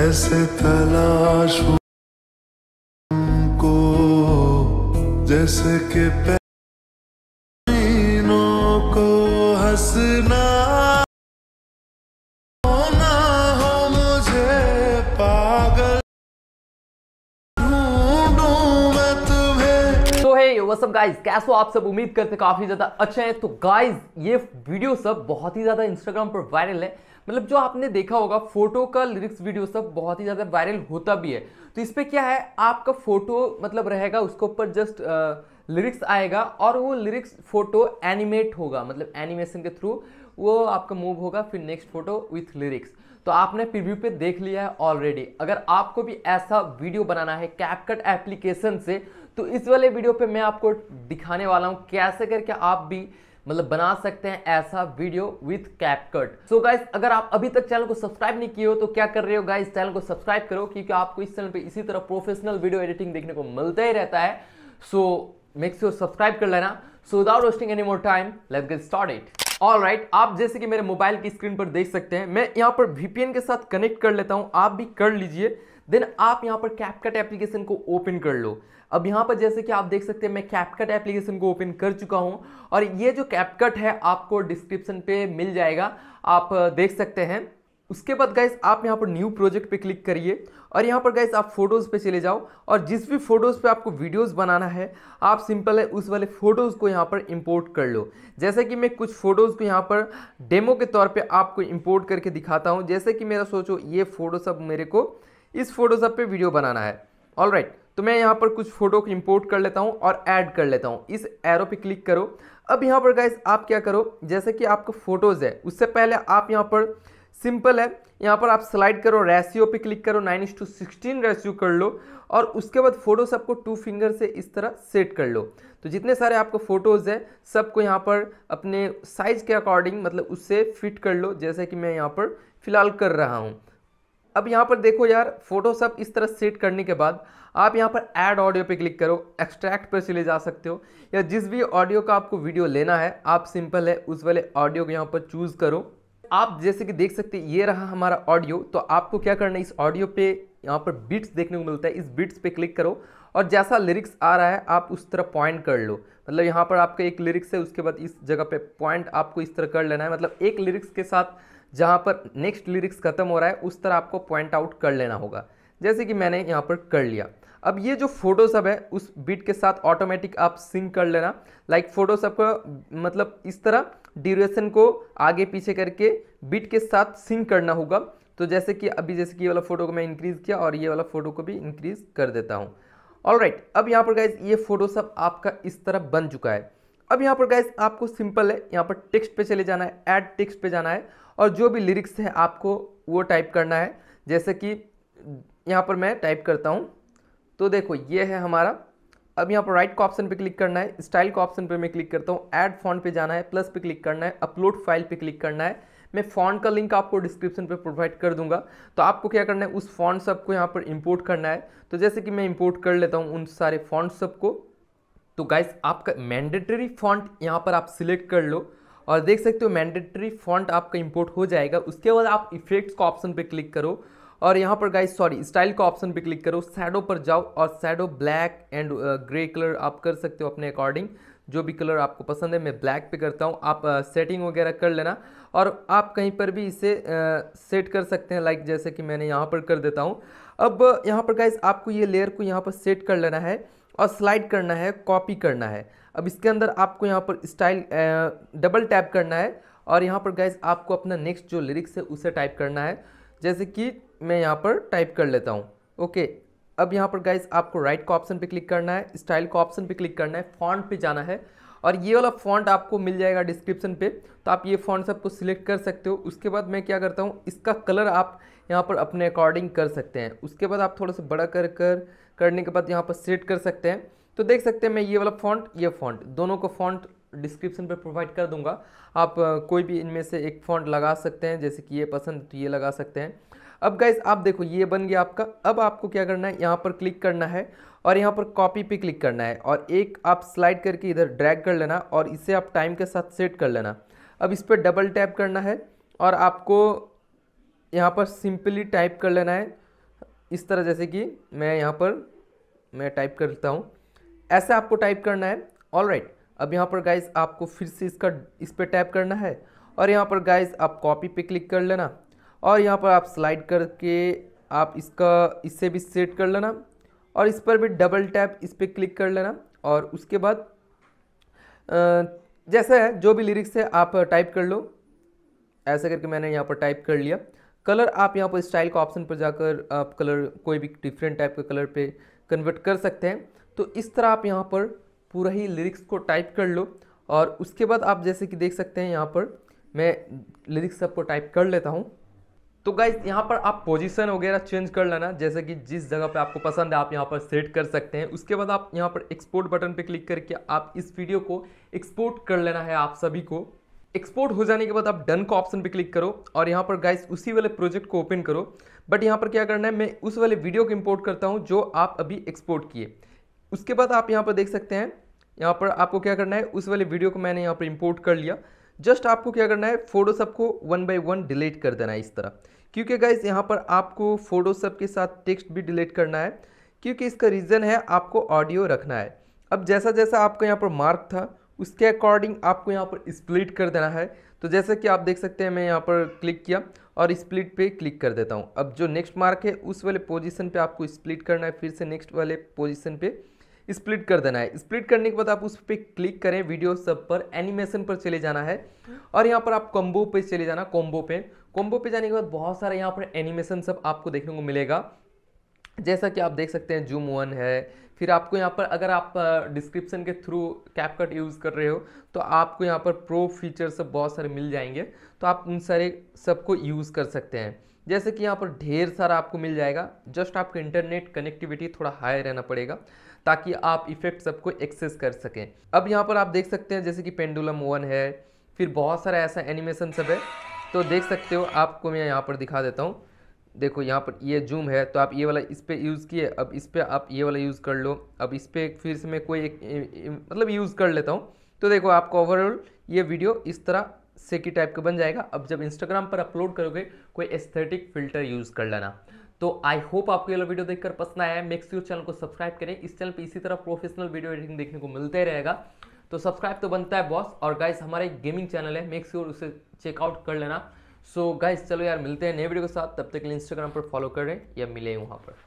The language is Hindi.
ऐसे तलाश को जैसे के पैनों को हंसना सब गाइज तो कैसे हो आप सब उम्मीद करते काफी ज्यादा अच्छे हैं तो गाइज ये वीडियो सब बहुत ही ज्यादा इंस्टाग्राम पर वायरल है मतलब जो आपने देखा होगा फोटो का लिरिक्स वीडियो सब बहुत ही ज़्यादा वायरल होता भी है तो इस पर क्या है आपका फोटो मतलब रहेगा उसके ऊपर जस्ट लिरिक्स आएगा और वो लिरिक्स फोटो एनिमेट होगा मतलब एनिमेशन के थ्रू वो आपका मूव होगा फिर नेक्स्ट फोटो विथ लिरिक्स तो आपने प्रीव्यू पे देख लिया है ऑलरेडी अगर आपको भी ऐसा वीडियो बनाना है कैपकट एप्लीकेशन से तो इस वाले वीडियो पे मैं आपको दिखाने वाला हूँ कैसे करके आप भी मतलब बना सकते हैं ऐसा video with CapCut so guys अगर आप अभी तक चैनल को सब्सक्राइब नहीं किए हो तो क्या कर रहे हो गाइस चैनल को सब्सक्राइब करो क्योंकि आपको इस चैनल पे इसी तरह प्रोफेशनल वीडियो एडिटिंग देखने को मिलता ही रहता है सो मेक श्योर सब्सक्राइब कर लेना so without wasting any more time let's get start it all right आप जैसे कि मेरे मोबाइल की स्क्रीन पर देख सकते हैं मैं यहाँ पर वीपीएन के साथ कनेक्ट कर लेता हूँ आप भी कर लीजिए देन आप यहाँ पर कैपकट एप्लीकेशन को ओपन कर लो अब यहाँ पर जैसे कि आप देख सकते हैं मैं कैपकट एप्लीकेशन को ओपन कर चुका हूँ और ये जो कैपकट है आपको डिस्क्रिप्शन पे मिल जाएगा आप देख सकते हैं उसके बाद गाइस आप यहाँ पर न्यू प्रोजेक्ट पे क्लिक करिए और यहाँ पर गाइस आप फोटोज़ पे चले जाओ और जिस भी फोटोज़ पे आपको वीडियोस बनाना है आप सिंपल है उस वाले फ़ोटोज़ को यहाँ पर इंपोर्ट कर लो जैसे कि मैं कुछ फ़ोटोज़ को यहाँ पर डेमो के तौर पे आपको इंपोर्ट करके दिखाता हूँ जैसे कि मेरा सोचो ये फ़ोटो सब मेरे को इस फोटोशॉप पे वीडियो बनाना है ऑल राइट right, तो मैं यहाँ पर कुछ फोटो को इम्पोर्ट कर लेता हूँ और ऐड कर लेता हूँ इस एरो पे क्लिक करो अब यहाँ पर गाइज आप क्या करो जैसे कि आपको फोटोज़ है उससे पहले आप यहाँ पर सिंपल है यहाँ पर आप स्लाइड करो रेशियो पे क्लिक करो नाइन इंस टू सिक्सटीन रेशियो कर लो और उसके बाद फोटोशॉप को टू फिंगर से इस तरह सेट कर लो तो जितने सारे आपको फ़ोटोज़ है सबको यहाँ पर अपने साइज़ के अकॉर्डिंग मतलब उससे फिट कर लो जैसे कि मैं यहाँ पर फ़िलहाल कर रहा हूँ अब यहाँ पर देखो यार फोटोशॉप इस तरह सेट करने के बाद आप यहाँ पर ऐड ऑडियो पे क्लिक करो एक्सट्रैक्ट पर चले जा सकते हो या जिस भी ऑडियो का आपको वीडियो लेना है आप सिंपल है उस वाले ऑडियो को यहाँ पर चूज़ करो आप जैसे कि देख सकते ये रहा हमारा ऑडियो तो आपको क्या करना है इस ऑडियो पे यहाँ पर बीट्स देखने को मिलता है इस बीट्स पे क्लिक करो और जैसा लिरिक्स आ रहा है आप उस तरह पॉइंट कर लो मतलब यहाँ पर आपका एक लिरिक्स है उसके बाद इस जगह पे पॉइंट आपको इस तरह कर लेना है मतलब एक लिरिक्स के साथ जहाँ पर नेक्स्ट लिरिक्स खत्म हो रहा है उस तरह आपको पॉइंट आउट कर लेना होगा जैसे कि मैंने यहाँ पर कर लिया अब ये जो फोटो सब है उस बीट के साथ ऑटोमेटिक आप सिंक कर लेना लाइक फोटो सब का मतलब इस तरह ड्यूरेशन को आगे पीछे करके बीट के साथ सिंक करना होगा तो जैसे कि अभी जैसे कि ये वाला फोटो को मैं इंक्रीज़ किया और ये वाला फोटो को भी इंक्रीज़ कर देता हूँ ऑल राइट right, अब यहाँ पर गाइज ये फोटो सब आपका इस तरह बन चुका है अब यहाँ पर गाइस आपको सिंपल है यहाँ पर टेक्स्ट पे चले जाना है ऐड टेक्स्ट पे जाना है और जो भी लिरिक्स है आपको वो टाइप करना है जैसे कि यहाँ पर मैं टाइप करता हूँ तो देखो ये है हमारा अब यहाँ पर राइट का ऑप्शन पे क्लिक करना है स्टाइल का ऑप्शन पे मैं क्लिक करता हूँ ऐड फॉन्ट पे जाना है प्लस पे क्लिक करना है अपलोड फाइल पे क्लिक करना है मैं फॉन्ट का लिंक आपको डिस्क्रिप्शन पे प्रोवाइड कर दूंगा तो आपको क्या करना है उस फॉन्ट सबको यहाँ पर इंपोर्ट करना है तो जैसे कि मैं इंपोर्ट कर लेता हूँ उन सारे फॉन्ट सबको तो गाइस आपका मैंडेटरी फॉन्ट यहाँ पर आप सिलेक्ट कर लो और देख सकते हो मैंडेटरी फॉन्ट आपका इंपोर्ट हो जाएगा उसके बाद आप इफेक्ट्स का ऑप्शन पे क्लिक करो और यहाँ पर गाइस सॉरी स्टाइल का ऑप्शन पे क्लिक करो सैडो पर जाओ और shadow black and grey colour आप कर सकते हो अपने अकॉर्डिंग जो भी कलर आपको पसंद है मैं ब्लैक पे करता हूँ आप सेटिंग uh, वगैरह कर लेना और आप कहीं पर भी इसे सेट uh, कर सकते हैं लाइक like जैसे कि मैंने यहाँ पर कर देता हूँ अब यहाँ पर गाइज आपको ये लेयर को यहाँ पर सेट कर लेना है और स्लाइड करना है कॉपी करना है अब इसके अंदर आपको यहाँ पर स्टाइल डबल टैप करना है और यहाँ पर गैस आपको अपना नेक्स्ट जो लिरिक्स है उसे टाइप करना है जैसे कि मैं यहाँ पर टाइप कर लेता हूँ ओके अब यहाँ पर गैस आपको राइट का ऑप्शन पे क्लिक करना है स्टाइल का ऑप्शन पे क्लिक करना है फॉन्ट पे जाना है और ये वाला फॉन्ट आपको मिल जाएगा डिस्क्रिप्शन पे तो आप ये फॉन्ट सबको सिलेक्ट कर सकते हो उसके बाद मैं क्या करता हूँ इसका कलर आप यहाँ पर अपने अकॉर्डिंग कर सकते हैं उसके बाद आप थोड़ा सा बड़ा कर कर करने के बाद यहाँ पर सेट कर सकते हैं तो देख सकते हैं मैं ये वाला फॉन्ट ये फॉन्ट दोनों को फॉन्ट डिस्क्रिप्शन पर प्रोवाइड कर दूंगा आप कोई भी इनमें से एक फॉन्ट लगा सकते हैं जैसे कि ये पसंद तो ये लगा सकते हैं अब गाइज आप देखो ये बन गया आपका अब आपको क्या करना है यहाँ पर क्लिक करना है और यहाँ पर कॉपी पे क्लिक करना है और एक आप स्लाइड करके इधर ड्रैग कर लेना और इसे आप टाइम के साथ सेट कर लेना अब इस पर डबल टैप करना है और आपको यहाँ पर सिंपली टाइप कर लेना है इस तरह जैसे कि मैं यहाँ पर मैं टाइप करता हूँ ऐसे आपको टाइप करना है ऑल राइट right. अब यहाँ पर गाइज आपको फिर से इसका इस पर टाइप करना है और यहाँ पर गाइज आप कॉपी पे क्लिक कर लेना और यहाँ पर आप स्लाइड करके आप इसका इससे भी सेट कर लेना और इस पर भी डबल टैप इस पर क्लिक कर लेना और उसके बाद जैसा है जो भी लिरिक्स है आप टाइप कर लो ऐसा करके मैंने यहाँ पर टाइप कर लिया कलर आप यहाँ पर स्टाइल का ऑप्शन पर जाकर आप कलर कोई भी डिफरेंट टाइप का कलर पे कन्वर्ट कर सकते हैं तो इस तरह आप यहाँ पर पूरा ही लिरिक्स को टाइप कर लो और उसके बाद आप जैसे कि देख सकते हैं यहाँ पर मैं लिरिक्स सबको टाइप कर लेता हूँ तो गाइज यहाँ पर आप पोजीशन वगैरह चेंज कर लेना जैसे कि जिस जगह पे आपको पसंद है आप यहाँ पर सेट कर सकते हैं उसके बाद आप यहाँ पर एक्सपोर्ट बटन पे क्लिक करके आप इस वीडियो को एक्सपोर्ट कर लेना है आप सभी को एक्सपोर्ट हो जाने के बाद आप डन का ऑप्शन पे क्लिक करो और यहाँ पर गाइस उसी वाले प्रोजेक्ट को ओपन करो बट यहाँ पर क्या करना है मैं उस वाले वीडियो को इम्पोर्ट करता हूँ जो आप अभी एक्सपोर्ट किए उसके बाद आप यहाँ पर देख सकते हैं यहाँ पर आपको क्या करना है उस वाले वीडियो को मैंने यहाँ पर इम्पोर्ट कर लिया जस्ट आपको क्या करना है फोटोशॉप को वन बाई वन डिलीट कर देना है इस तरह क्योंकि गाइज यहाँ पर आपको फोटोशॉप के साथ टेक्स्ट भी डिलीट करना है क्योंकि इसका रीज़न है आपको ऑडियो रखना है अब जैसा जैसा आपका यहाँ पर मार्क था उसके अकॉर्डिंग आपको यहाँ पर स्प्लिट कर देना है तो जैसे कि आप देख सकते हैं मैं यहाँ पर क्लिक किया और स्प्लिट पे क्लिक कर देता हूँ अब जो नेक्स्ट मार्क है उस वाले पोजीशन पे आपको स्प्लिट करना है फिर से नेक्स्ट वाले पोजीशन पे स्प्लिट कर देना है स्प्लिट करने के बाद आप उस पर क्लिक करें वीडियो सब पर एनिमेशन पर चले जाना है और यहाँ पर आप कॉम्बो पे चले जाना कॉम्बो पे कॉम्बो पे जाने के बाद बहुत सारे यहाँ पर एनिमेशन सब आपको देखने को मिलेगा जैसा कि आप देख सकते हैं जूम वन है फिर आपको यहाँ पर अगर आप डिस्क्रिप्शन के थ्रू कैपकट यूज़ कर रहे हो तो आपको यहाँ पर प्रो फीचर सब बहुत सारे मिल जाएंगे तो आप उन सारे सबको यूज़ कर सकते हैं जैसे कि यहाँ पर ढेर सारा आपको मिल जाएगा जस्ट आपको इंटरनेट कनेक्टिविटी थोड़ा हाई रहना पड़ेगा ताकि आप इफेक्ट सबको एक्सेस कर सकें अब यहाँ पर आप देख सकते हैं जैसे कि पेंडुलम वन है फिर बहुत सारा ऐसा एनिमेशन सब है तो देख सकते हो आपको मैं यहाँ पर दिखा देता हूँ देखो यहाँ पर ये जूम है तो आप ये वाला इस पर यूज़ किए अब इस पर आप ये वाला यूज़ कर लो अब इस पर फिर से मैं कोई एक मतलब यूज़ कर लेता हूँ तो देखो आपका ओवरऑल ये वीडियो इस तरह से की टाइप का बन जाएगा अब जब इंस्टाग्राम पर अपलोड करोगे कोई एस्थेटिक फिल्टर यूज़ कर लेना तो आई होप आपको ये वीडियो देखकर पसंद आया है मेक्स चैनल को सब्सक्राइब करें इस चैनल पे इसी तरह प्रोफेशनल वीडियो एडिटिंग देखने को मिलते रहेगा तो सब्सक्राइब तो बनता है बॉस और गाइस हमारा एक गेमिंग चैनल है मेक्स श्योर उसे चेकआउट कर लेना सो so, गाइस चलो यार मिलते हैं नए वीडियो के साथ तब तक के लिए इंस्टाग्राम पर फॉलो करें या मिले वहाँ पर